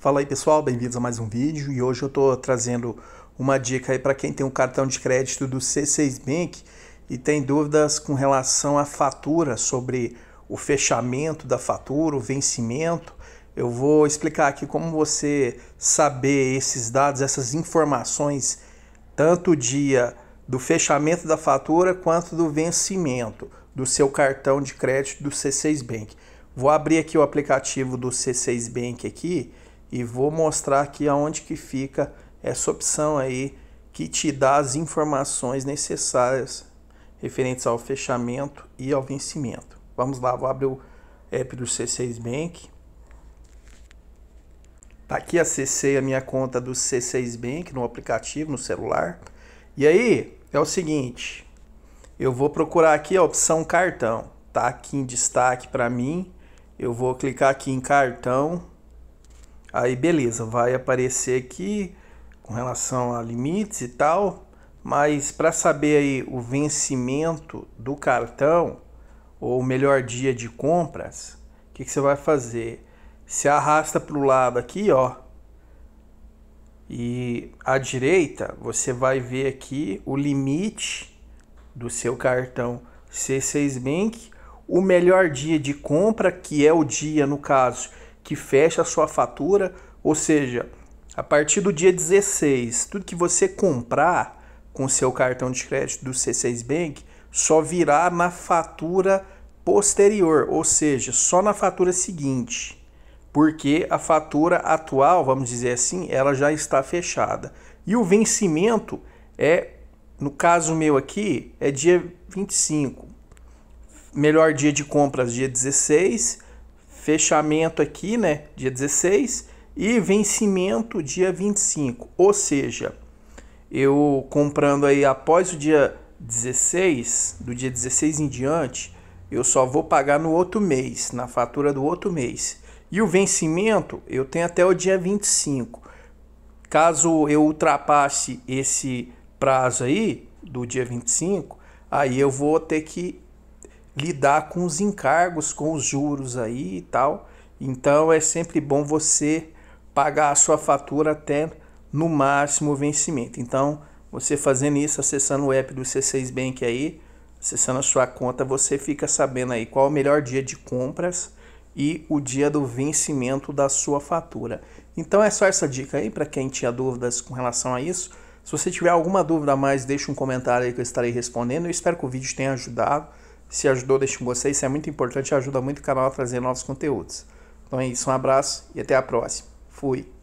Fala aí pessoal, bem-vindos a mais um vídeo e hoje eu estou trazendo uma dica aí para quem tem um cartão de crédito do C6 Bank e tem dúvidas com relação à fatura, sobre o fechamento da fatura, o vencimento. Eu vou explicar aqui como você saber esses dados, essas informações, tanto o dia do fechamento da fatura quanto do vencimento do seu cartão de crédito do C6 Bank. Vou abrir aqui o aplicativo do C6 Bank aqui e vou mostrar aqui aonde que fica essa opção aí que te dá as informações necessárias referentes ao fechamento e ao vencimento. Vamos lá, vou abrir o app do C6 Bank. Tá aqui acessei a minha conta do C6 Bank no aplicativo, no celular. E aí é o seguinte, eu vou procurar aqui a opção cartão. Tá aqui em destaque para mim. Eu vou clicar aqui em cartão Aí beleza, vai aparecer aqui com relação a limites e tal, mas para saber aí o vencimento do cartão ou melhor dia de compras, o que, que você vai fazer? Se arrasta para o lado aqui, ó, e à direita você vai ver aqui o limite do seu cartão C6 Bank, o melhor dia de compra, que é o dia no caso que fecha a sua fatura, ou seja, a partir do dia 16, tudo que você comprar com seu cartão de crédito do C6 Bank só virá na fatura posterior, ou seja, só na fatura seguinte, porque a fatura atual, vamos dizer assim, ela já está fechada. E o vencimento é, no caso meu aqui, é dia 25. Melhor dia de compras dia 16 fechamento aqui, né, dia 16 e vencimento dia 25. Ou seja, eu comprando aí após o dia 16, do dia 16 em diante, eu só vou pagar no outro mês, na fatura do outro mês. E o vencimento eu tenho até o dia 25. Caso eu ultrapasse esse prazo aí, do dia 25, aí eu vou ter que lidar com os encargos, com os juros aí e tal. Então é sempre bom você pagar a sua fatura até no máximo vencimento. Então, você fazendo isso, acessando o app do C6 Bank aí, acessando a sua conta, você fica sabendo aí qual o melhor dia de compras e o dia do vencimento da sua fatura. Então é só essa dica aí para quem tinha dúvidas com relação a isso. Se você tiver alguma dúvida a mais, deixe um comentário aí que eu estarei respondendo. Eu espero que o vídeo tenha ajudado. Se ajudou, deixe com você. Isso é muito importante. e Ajuda muito o canal a trazer novos conteúdos. Então é isso. Um abraço e até a próxima. Fui.